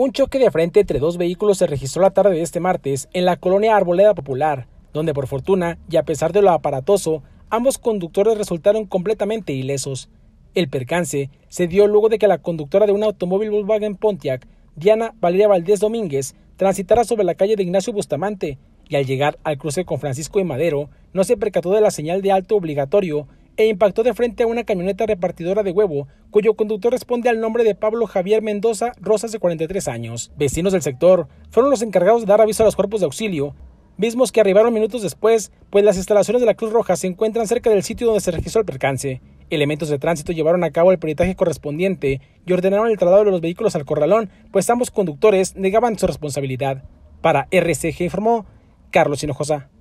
Un choque de frente entre dos vehículos se registró la tarde de este martes en la colonia Arboleda Popular, donde por fortuna, y a pesar de lo aparatoso, ambos conductores resultaron completamente ilesos. El percance se dio luego de que la conductora de un automóvil Volkswagen Pontiac, Diana Valeria Valdés Domínguez, transitara sobre la calle de Ignacio Bustamante y al llegar al cruce con Francisco y Madero, no se percató de la señal de alto obligatorio e impactó de frente a una camioneta repartidora de huevo, cuyo conductor responde al nombre de Pablo Javier Mendoza Rosas de 43 años. Vecinos del sector fueron los encargados de dar aviso a los cuerpos de auxilio, mismos que arribaron minutos después, pues las instalaciones de la Cruz Roja se encuentran cerca del sitio donde se registró el percance. Elementos de tránsito llevaron a cabo el peritaje correspondiente y ordenaron el traslado de los vehículos al corralón, pues ambos conductores negaban su responsabilidad. Para RCG informó Carlos Hinojosa.